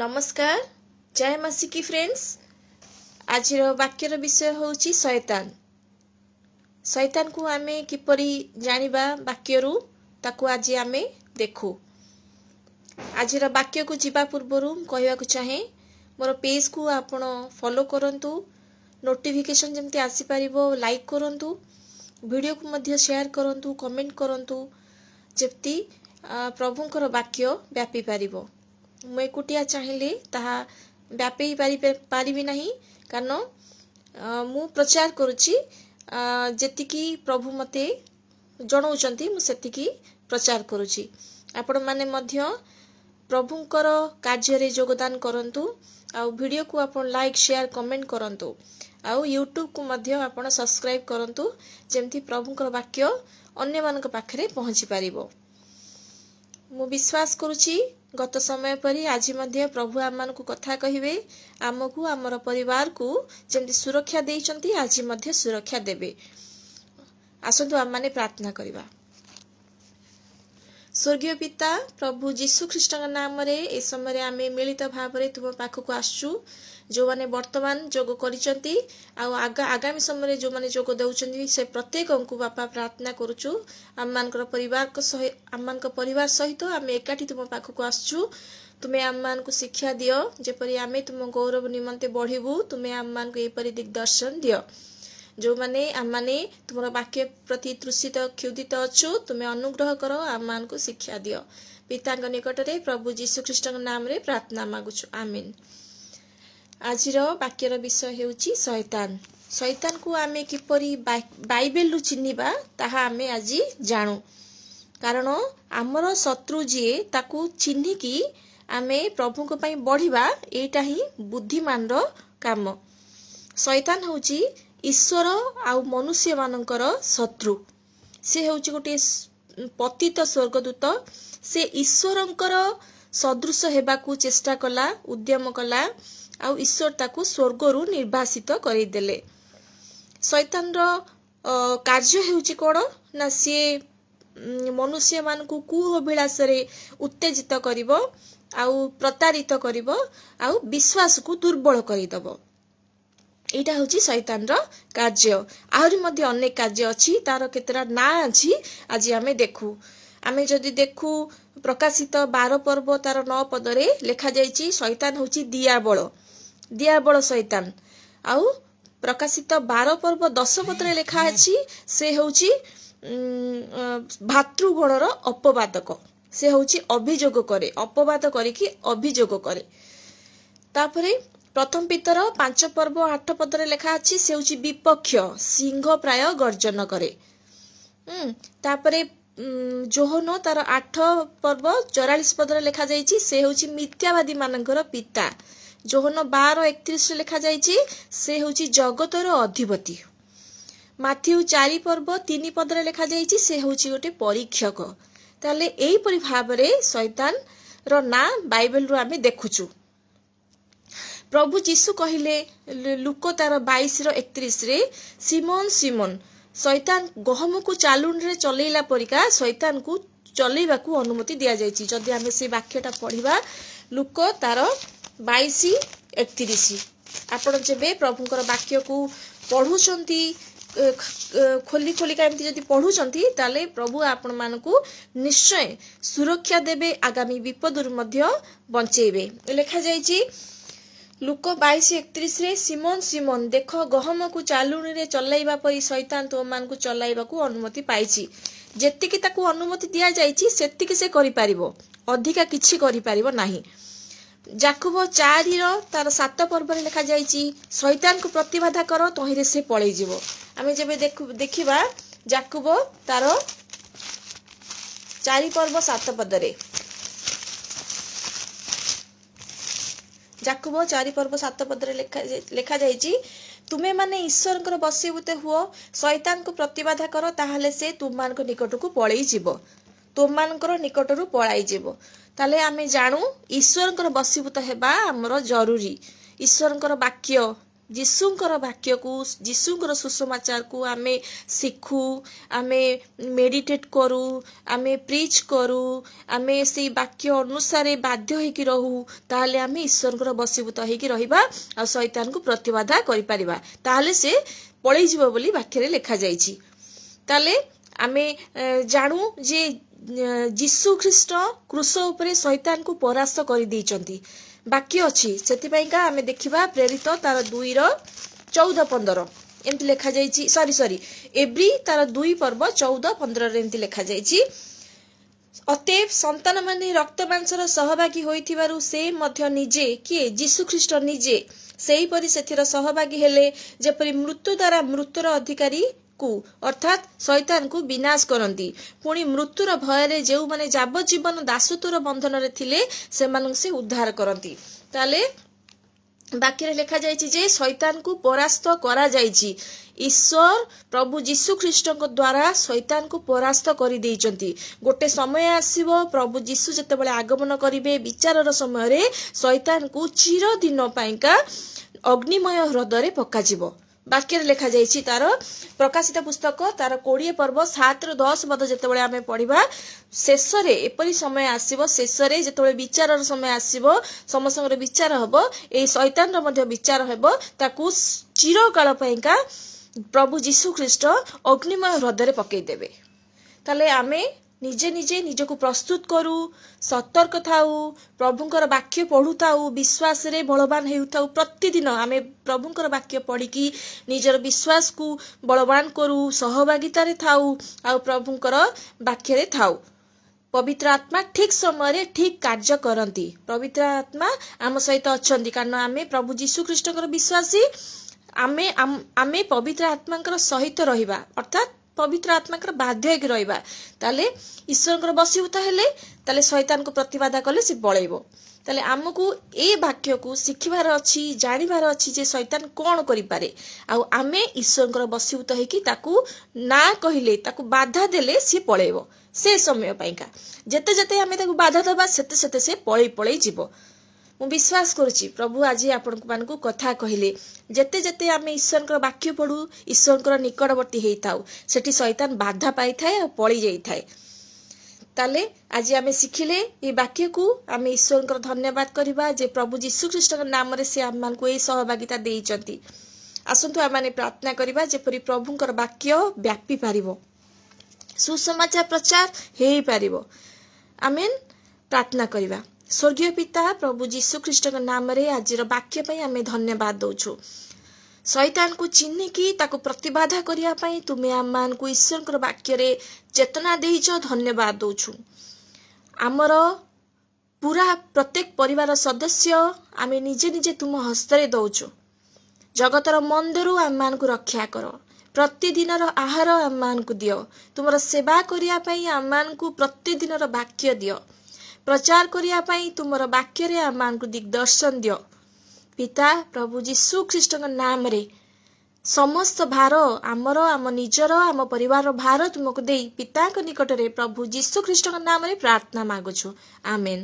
ନମସ୍କାର ଜୟ ମାସିକି ଫ୍ରେଣ୍ଡସ୍ ଆଜିର ବାକ୍ୟର ବିଷୟ ହେଉଛି ଶୈତାନ ଶୈତାନକୁ ଆମେ କିପରି ଜାଣିବା ବାକ୍ୟରୁ ତାକୁ ଆଜି ଆମେ ଦେଖୁ ଆଜିର ବାକ୍ୟକୁ ଯିବା ପୂର୍ବରୁ ମୁଁ କହିବାକୁ ଚାହେଁ ମୋର ପେଜ୍କୁ ଆପଣ ଫଲୋ କରନ୍ତୁ ନୋଟିଫିକେସନ୍ ଯେମିତି ଆସିପାରିବ ଲାଇକ୍ କରନ୍ତୁ ଭିଡ଼ିଓକୁ ମଧ୍ୟ ସେୟାର କରନ୍ତୁ କମେଣ୍ଟ କରନ୍ତୁ ଯେମିତି ପ୍ରଭୁଙ୍କର ବାକ୍ୟ ବ୍ୟାପି ପାରିବ ମୁଇଁ ଚାହିଁଲି ତାହା ବ୍ୟାପେଇ ପାରିବି ନାହିଁ କାରଣ ମୁଁ ପ୍ରଚାର କରୁଛି ଯେତିକି ପ୍ରଭୁ ମୋତେ ଜଣାଉଛନ୍ତି ମୁଁ ସେତିକି ପ୍ରଚାର କରୁଛି ଆପଣମାନେ ମଧ୍ୟ ପ୍ରଭୁଙ୍କର କାର୍ଯ୍ୟରେ ଯୋଗଦାନ କରନ୍ତୁ ଆଉ ଭିଡ଼ିଓକୁ ଆପଣ ଲାଇକ୍ ସେୟାର କମେଣ୍ଟ କରନ୍ତୁ ଆଉ ୟୁଟ୍ୟୁବକୁ ମଧ୍ୟ ଆପଣ ସବସ୍କ୍ରାଇବ୍ କରନ୍ତୁ ଯେମିତି ପ୍ରଭୁଙ୍କର ବାକ୍ୟ ଅନ୍ୟମାନଙ୍କ ପାଖରେ ପହଞ୍ଚିପାରିବ ମୁଁ ବିଶ୍ୱାସ କରୁଛି ଗତ ସମୟ ପରି ଆଜି ମଧ୍ୟ ପ୍ରଭୁ ଆମମାନଙ୍କୁ କଥା କହିବେ ଆମକୁ ଆମର ପରିବାରକୁ ଯେମିତି ସୁରକ୍ଷା ଦେଇଛନ୍ତି ଆଜି ମଧ୍ୟ ସୁରକ୍ଷା ଦେବେ ଆସନ୍ତୁ ଆମମାନେ ପ୍ରାର୍ଥନା କରିବା ସ୍ୱର୍ଗୀୟ ପିତା ପ୍ରଭୁ ଯୀଶୁ ଖ୍ରୀଷ୍ଟଙ୍କ ନାମରେ ଏ ସମୟରେ ଆମେ ମିଳିତ ଭାବରେ ତୁମ ପାଖକୁ ଆସୁଛୁ ଯେଉଁମାନେ ବର୍ତ୍ତମାନ ଯୋଗ କରିଛନ୍ତି ଆଉ ଆଗାମୀ ସମୟରେ ଯେଉଁମାନେ ଯୋଗ ଦେଉଛନ୍ତି ସେ ପ୍ରତ୍ୟେକଙ୍କୁ ବାପା ପ୍ରାର୍ଥନା କରୁଛୁ ଆମମାନଙ୍କର ପରିବାରଙ୍କ ସହି ଆମମାନଙ୍କ ପରିବାର ସହିତ ଆମେ ଏକାଠି ତୁମ ପାଖକୁ ଆସୁଛୁ ତୁମେ ଆମମାନଙ୍କୁ ଶିକ୍ଷା ଦିଅ ଯେପରି ଆମେ ତୁମ ଗୌରବ ନିମନ୍ତେ ବଢ଼ିବୁ ତୁମେ ଆମମାନଙ୍କୁ ଏହିପରି ଦିଗ୍ଦର୍ଶନ ଦିଅ ଯେଉଁମାନେ ଆମମାନେ ତୁମର ବାକ୍ୟ ପ୍ରତି ତୃଷିତ କ୍ଷୁଦିତ ଅଛୁ ତୁମେ ଅନୁଗ୍ରହ କର ଆମମାନଙ୍କୁ ଶିକ୍ଷା ଦିଅ ପିତାଙ୍କ ନିକଟରେ ପ୍ରଭୁ ଯୀଶୁଖ୍ରୀଷ୍ଟଙ୍କ ନାମରେ ପ୍ରାର୍ଥନା ମାଗୁଛୁ ଆମିନ୍ ଆଜିର ବାକ୍ୟର ବିଷୟ ହେଉଛି ଶୈତାନ ଶୈତାନକୁ ଆମେ କିପରି ବାଇବେଲରୁ ଚିହ୍ନିବା ତାହା ଆମେ ଆଜି ଜାଣୁ କାରଣ ଆମର ଶତ୍ରୁ ଯିଏ ତାକୁ ଚିହ୍ନିକି ଆମେ ପ୍ରଭୁଙ୍କ ପାଇଁ ବଢ଼ିବା ଏଇଟା ହିଁ ବୁଦ୍ଧିମାନର କାମ ଶୈତାନ ହେଉଛି ଈଶ୍ୱର ଆଉ ମନୁଷ୍ୟମାନଙ୍କର ଶତ୍ରୁ ସେ ହେଉଛି ଗୋଟିଏ ପତିତ ସ୍ୱର୍ଗଦୂତ ସେ ଈଶ୍ୱରଙ୍କର ସଦୃଶ ହେବାକୁ ଚେଷ୍ଟା କଲା ଉଦ୍ୟମ କଲା ଆଉ ଈଶ୍ୱର ତାକୁ ସ୍ୱର୍ଗରୁ ନିର୍ବାସିତ କରିଦେଲେ ଶୈତାନର କାର୍ଯ୍ୟ ହେଉଛି କ'ଣ ନା ସିଏ ମନୁଷ୍ୟ ମାନଙ୍କୁ କୁ ଅଭିଳାଷରେ ଉତ୍ତେଜିତ କରିବ ଆଉ ପ୍ରତାରିତ କରିବ ଆଉ ବିଶ୍ୱାସକୁ ଦୁର୍ବଳ କରିଦେବ ଏଇଟା ହେଉଛି ଶୈତାନର କାର୍ଯ୍ୟ ଆହୁରି ମଧ୍ୟ ଅନେକ କାର୍ଯ୍ୟ ଅଛି ତାର କେତେଟା ନାଁ ଅଛି ଆଜି ଆମେ ଦେଖୁ ଆମେ ଯଦି ଦେଖୁ ପ୍ରକାଶିତ ବାର ପର୍ବ ତାର ନଅ ପଦରେ ଲେଖାଯାଇଛି ଶୈତାନ ହେଉଛି ଦିଆବଳ ଦିଆବଳ ଶୈତାନ ଆଉ ପ୍ରକାଶିତ ବାର ପର୍ବ ଦଶ ପତ୍ରରେ ଲେଖା ଅଛି ସେ ହେଉଛି ଭାତୃଗଣର ଅପବାଦକ ସେ ହେଉଛି ଅଭିଯୋଗ କରେ ଅପବାଦ କରିକି ଅଭିଯୋଗ କରେ ତାପରେ ପ୍ରଥମ ପିତର ପାଞ୍ଚ ପର୍ବ ଆଠ ପଦରେ ଲେଖା ଅଛି ସେ ହେଉଛି ବିପକ୍ଷ ସିଂହ ପ୍ରାୟ ଗର୍ଜନ କରେ ତାପରେ ଜୋହନ ତାର ଆଠ ପର୍ବ ଚଉରାଳିଶ ପଦରେ ଲେଖାଯାଇଛି ସେ ହେଉଛି ମିଥ୍ୟାବାଦୀ ମାନଙ୍କର ପିତା ଯୋହନ ବାର ଏକତିରିଶରେ ଲେଖାଯାଇଛି ସେ ହେଉଛି ଜଗତର ଅଧିପତି ମାଥିଉ ଚାରି ପର୍ବ ତିନି ପଦରେ ଲେଖାଯାଇଛି ସେ ହେଉଛି ଗୋଟେ ପରୀକ୍ଷକ ତାହେଲେ ଏହିପରି ଭାବରେ ଶୈତାନର ନାଁ ବାଇବେଲରୁ ଆମେ ଦେଖୁଛୁ ପ୍ରଭୁ ଯୀଶୁ କହିଲେ ଲୁକ ତାର ବାଇଶର ଏକତିରିଶରେ ସିମୋନ୍ ସିମୋନ୍ ଶୈତାନ ଗହମକୁ ଚାଲୁଣିରେ ଚଲେଇଲା ପରିକା ଶୈତାନକୁ ଚଲେଇବାକୁ ଅନୁମତି ଦିଆଯାଇଛି ଯଦି ଆମେ ସେ ବାକ୍ୟଟା ପଢ଼ିବା ଲୁକ ତାର ବାଇଶ ଏକତିରିଶ ଆପଣ ଯେବେ ପ୍ରଭୁଙ୍କର ବାକ୍ୟକୁ ପଢ଼ୁଛନ୍ତି ଖୋଲି ଖୋଲିକା ଏମିତି ଯଦି ପଢ଼ୁଛନ୍ତି ତାହେଲେ ପ୍ରଭୁ ଆପଣମାନଙ୍କୁ ନିଶ୍ଚୟ ସୁରକ୍ଷା ଦେବେ ଆଗାମୀ ବିପଦରୁ ମଧ୍ୟ ବଞ୍ଚେଇବେ ଲେଖାଯାଇଛି ଲୋକ ବାଇଶ ଏକତିରିଶରେ ସିମନ ସିମନ ଦେଖ ଗହମକୁ ଚାଲୁଣିରେ ଚଲାଇବା ପରି ଶୈତାନ ତୋମାନଙ୍କୁ ଚଲାଇବାକୁ ଅନୁମତି ପାଇଛି ଯେତିକି ତାକୁ ଅନୁମତି ଦିଆଯାଇଛି ସେତିକି ସେ କରିପାରିବ ଅଧିକା କିଛି କରିପାରିବ ନାହିଁ ଜାକୁବ ଚାରିର ତାର ସାତ ପର୍ବରେ ଲେଖାଯାଇଛି ଶୈତାନକୁ ପ୍ରତିବାଧା କର ତହିଁରେ ସେ ପଳେଇଯିବ ଆମେ ଯେବେ ଦେଖିବା ଜାକୁବ ତାର ଚାରି ପର୍ବ ସାତ ପଦରେ ଜାକୁବ ଚାରି ପର୍ବ ସାତ ପଦରେ ଲେଖା ଲେଖାଯାଇଛି ତୁମେମାନେ ଈଶ୍ୱରଙ୍କର ବଶୀଭୂତ ହୁଅ ଶୈତାନକୁ ପ୍ରତିବାଧା କର ତାହେଲେ ସେ ତୁମମାନଙ୍କ ନିକଟକୁ ପଳେଇଯିବ ତୋମାନଙ୍କର ନିକଟରୁ ପଳାଇଯିବ ତାହେଲେ ଆମେ ଜାଣୁ ଈଶ୍ୱରଙ୍କର ବଶୀଭୂତ ହେବା ଆମର ଜରୁରୀ ଈଶ୍ୱରଙ୍କର ବାକ୍ୟ ଯୀଶୁଙ୍କର ବାକ୍ୟକୁ ଯୀଶୁଙ୍କର ସୁଷମାଚାରକୁ ଆମେ ଶିଖୁ ଆମେ ମେଡ଼ିଟେଟ୍ କରୁ ଆମେ ପ୍ରିଚ୍ କରୁ ଆମେ ସେଇ ବାକ୍ୟ ଅନୁସାରେ ବାଧ୍ୟ ହେଇକି ରହୁ ତାହେଲେ ଆମେ ଈଶ୍ୱରଙ୍କର ବଶୀଭୂତ ହେଇକି ରହିବା ଆଉ ଶୈତାନକୁ ପ୍ରତିବାଧା କରିପାରିବା ତାହେଲେ ସେ ପଳେଇଯିବ ବୋଲି ବାକ୍ୟରେ ଲେଖାଯାଇଛି ତାହେଲେ ଆମେ ଜାଣୁ ଯେ ଯୀଶୁ ଖ୍ରୀଷ୍ଟ କୃଷ ଉପରେ ସୈତାନକୁ ପରାସ୍ତ କରିଦେଇଛନ୍ତି ବାକି ଅଛି ସେଥିପାଇଁକା ଆମେ ଦେଖିବା ପ୍ରେରିତ ତାର ଦୁଇର ଚଉଦ ପନ୍ଦର ଏମିତି ଲେଖାଯାଇଛି ସରି ସରି ଏଭ୍ରି ତାର ଦୁଇ ପର୍ବ ଚଉଦ ପନ୍ଦରରେ ଏମିତି ଲେଖାଯାଇଛି ଅତେ ସନ୍ତାନମାନେ ରକ୍ତ ମାଂସର ସହଭାଗୀ ହୋଇଥିବାରୁ ସେ ମଧ୍ୟ ନିଜେ କିଏ ଯୀଶୁଖ୍ରୀଷ୍ଟ ନିଜେ ସେହିପରି ସେଥିର ସହଭାଗୀ ହେଲେ ଯେପରି ମୃତ୍ୟୁ ଦ୍ୱାରା ମୃତ୍ୟୁର ଅଧିକାରୀ କୁ ଅର୍ଥାତ୍ ସୈତାନଙ୍କୁ ବିନାଶ କରନ୍ତି ପୁଣି ମୃତ୍ୟୁର ଭୟରେ ଯେଉଁମାନେ ଯାବଜୀବନ ଦାସତ୍ୱର ବନ୍ଧନରେ ଥିଲେ ସେମାନଙ୍କୁ ସେ ଉଦ୍ଧାର କରନ୍ତି ତାହେଲେ ବାକ୍ୟରେ ଲେଖାଯାଇଛି ଯେ ସୈତାନଙ୍କୁ ପରାସ୍ତ କରାଯାଇଛି ଈଶ୍ୱର ପ୍ରଭୁ ଯୀଶୁ ଖ୍ରୀଷ୍ଟଙ୍କ ଦ୍ୱାରା ସୈତାନଙ୍କୁ ପରାସ୍ତ କରିଦେଇଛନ୍ତି ଗୋଟେ ସମୟ ଆସିବ ପ୍ରଭୁ ଯୀଶୁ ଯେତେବେଳେ ଆଗମନ କରିବେ ବିଚାରର ସମୟରେ ସୈତାନଙ୍କୁ ଚିରଦିନ ପାଇଁକା ଅଗ୍ନିମୟ ହ୍ରଦରେ ପକାଯିବ ବାକ୍ୟରେ ଲେଖାଯାଇଛି ତାର ପ୍ରକାଶିତ ପୁସ୍ତକ ତାର କୋଡ଼ିଏ ପର୍ବ ସାତରୁ ଦଶ ପଦ ଯେତେବେଳେ ଆମେ ପଢ଼ିବା ଶେଷରେ ଏପରି ସମୟ ଆସିବ ଶେଷରେ ଯେତେବେଳେ ବିଚାରର ସମୟ ଆସିବ ସମସ୍ତଙ୍କର ବିଚାର ହେବ ଏଇ ସୈତାନର ମଧ୍ୟ ବିଚାର ହେବ ତାକୁ ଚିରକାଳ ପାଇଁକା ପ୍ରଭୁ ଯୀଶୁଖ୍ରୀଷ୍ଟ ଅଗ୍ନିମୟ ହ୍ରଦରେ ପକେଇଦେବେ ତାହେଲେ ଆମେ ନିଜେ ନିଜେ ନିଜକୁ ପ୍ରସ୍ତୁତ କରୁ ସତର୍କ ଥାଉ ପ୍ରଭୁଙ୍କର ବାକ୍ୟ ପଢ଼ୁଥାଉ ବିଶ୍ୱାସରେ ବଳବାନ ହେଉଥାଉ ପ୍ରତିଦିନ ଆମେ ପ୍ରଭୁଙ୍କର ବାକ୍ୟ ପଢ଼ିକି ନିଜର ବିଶ୍ୱାସକୁ ବଳବାନ କରୁ ସହଭାଗିତାରେ ଥାଉ ଆଉ ପ୍ରଭୁଙ୍କର ବାକ୍ୟରେ ଥାଉ ପବିତ୍ର ଆତ୍ମା ଠିକ୍ ସମୟରେ ଠିକ୍ କାର୍ଯ୍ୟ କରନ୍ତି ପବିତ୍ର ଆତ୍ମା ଆମ ସହିତ ଅଛନ୍ତି କାରଣ ଆମେ ପ୍ରଭୁ ଯୀଶୁଖ୍ରୀଷ୍ଟଙ୍କର ବିଶ୍ୱାସୀ ଆମେ ଆମେ ପବିତ୍ର ଆତ୍ମାଙ୍କର ସହିତ ରହିବା ଅର୍ଥାତ୍ ପବିତ୍ର ଆତ୍ମାଙ୍କର ବାଧ୍ୟ ହେଇକି ରହିବା ତାହେଲେ ଈଶ୍ୱରଙ୍କର ବସିଭୂତ ହେଲେ ତାହେଲେ ଶୈତାନକୁ ପ୍ରତିବାଧା କଲେ ସେ ବଳେଇବ ତାହେଲେ ଆମକୁ ଏ ବାକ୍ୟକୁ ଶିଖିବାର ଅଛି ଜାଣିବାର ଅଛି ଯେ ଶୈତାନ କ'ଣ କରିପାରେ ଆଉ ଆମେ ଈଶ୍ୱରଙ୍କର ବସିଭୂତ ହେଇକି ତାକୁ ନା କହିଲେ ତାକୁ ବାଧା ଦେଲେ ସିଏ ପଳେଇବ ସେ ସମୟ ପାଇଁକା ଯେତେ ଯେତେ ଆମେ ତାକୁ ବାଧା ଦେବା ସେତେ ସେତେ ସେ ପଳେଇ ପଳେଇ ଯିବ ମୁଁ ବିଶ୍ୱାସ କରୁଛି ପ୍ରଭୁ ଆଜି ଆପଣମାନଙ୍କୁ କଥା କହିଲେ ଯେତେ ଯେତେ ଆମେ ଈଶ୍ୱରଙ୍କର ବାକ୍ୟ ପଢ଼ୁ ଈଶ୍ୱରଙ୍କର ନିକଟବର୍ତ୍ତୀ ହେଇଥାଉ ସେଠି ସୈତାନ ବାଧା ପାଇଥାଏ ଆଉ ପଳିଯାଇଥାଏ ତାହେଲେ ଆଜି ଆମେ ଶିଖିଲେ ଏ ବାକ୍ୟକୁ ଆମେ ଈଶ୍ୱରଙ୍କର ଧନ୍ୟବାଦ କରିବା ଯେ ପ୍ରଭୁ ଯୀଶୁଖ୍ରୀଷ୍ଟଙ୍କ ନାମରେ ସେ ଆମମାନଙ୍କୁ ଏହି ସହଭାଗିତା ଦେଇଛନ୍ତି ଆସନ୍ତୁ ଆମମାନେ ପ୍ରାର୍ଥନା କରିବା ଯେପରି ପ୍ରଭୁଙ୍କର ବାକ୍ୟ ବ୍ୟାପି ପାରିବ ସୁସମାଚାର ପ୍ରଚାର ହେଇପାରିବ ଆମେ ପ୍ରାର୍ଥନା କରିବା ସ୍ୱର୍ଗୀୟ ପିତା ପ୍ରଭୁ ଯୀଶୁଖ୍ରୀଷ୍ଟଙ୍କ ନାମରେ ଆଜିର ବାକ୍ୟ ପାଇଁ ଆମେ ଧନ୍ୟବାଦ ଦଉଛୁ ସୈତାନଙ୍କୁ ଚିହ୍ନିକି ତାକୁ ପ୍ରତିବାଧା କରିବା ପାଇଁ ତୁମେ ଆମମାନଙ୍କୁ ଈଶ୍ୱରଙ୍କର ବାକ୍ୟରେ ଚେତନା ଦେଇଛ ଧନ୍ୟବାଦ ଦଉଛୁ ଆମର ପୁରା ପ୍ରତ୍ୟେକ ପରିବାର ସଦସ୍ୟ ଆମେ ନିଜେ ନିଜେ ତୁମ ହସ୍ତରେ ଦଉଛୁ ଜଗତର ମନ୍ଦରୁ ଆମମାନଙ୍କୁ ରକ୍ଷା କର ପ୍ରତିଦିନର ଆହାର ଆମମାନଙ୍କୁ ଦିଅ ତୁମର ସେବା କରିବା ପାଇଁ ଆମମାନଙ୍କୁ ପ୍ରତିଦିନର ବାକ୍ୟ ଦିଅ ପ୍ରଚାର କରିବା ପାଇଁ ତୁମର ବାକ୍ୟରେ ଆମମାନଙ୍କୁ ଦିଗଦର୍ଶନ ଦିଅ ପିତା ପ୍ରଭୁ ଯୀଶୁ ଖ୍ରୀଷ୍ଟଙ୍କ ନାମରେ ସମସ୍ତ ଭାର ଆମର ଆମ ନିଜର ଆମ ପରିବାରର ଭାର ତୁମକୁ ଦେଇ ପିତାଙ୍କ ନିକଟରେ ପ୍ରଭୁ ଯୀଶୁ ଖ୍ରୀଷ୍ଟଙ୍କ ନାମରେ ପ୍ରାର୍ଥନା ମାଗୁଛୁ ଆମେ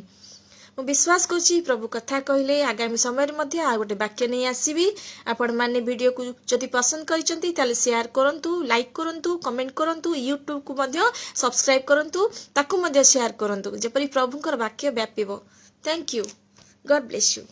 ମୁଁ ବିଶ୍ୱାସ କରୁଛି ପ୍ରଭୁ କଥା କହିଲେ ଆଗାମୀ ସମୟରେ ମଧ୍ୟ ଆଉ ଗୋଟେ ବାକ୍ୟ ନେଇ ଆସିବି ଆପଣମାନେ ଭିଡ଼ିଓକୁ ଯଦି ପସନ୍ଦ କରିଛନ୍ତି ତାହେଲେ ସେୟାର କରନ୍ତୁ ଲାଇକ୍ କରନ୍ତୁ କମେଣ୍ଟ କରନ୍ତୁ ୟୁଟ୍ୟୁବକୁ ମଧ୍ୟ ସବସ୍କ୍ରାଇବ କରନ୍ତୁ ତାକୁ ମଧ୍ୟ ସେୟାର କରନ୍ତୁ ଯେପରି ପ୍ରଭୁଙ୍କର ବାକ୍ୟ ବ୍ୟାପିବ thank you God bless you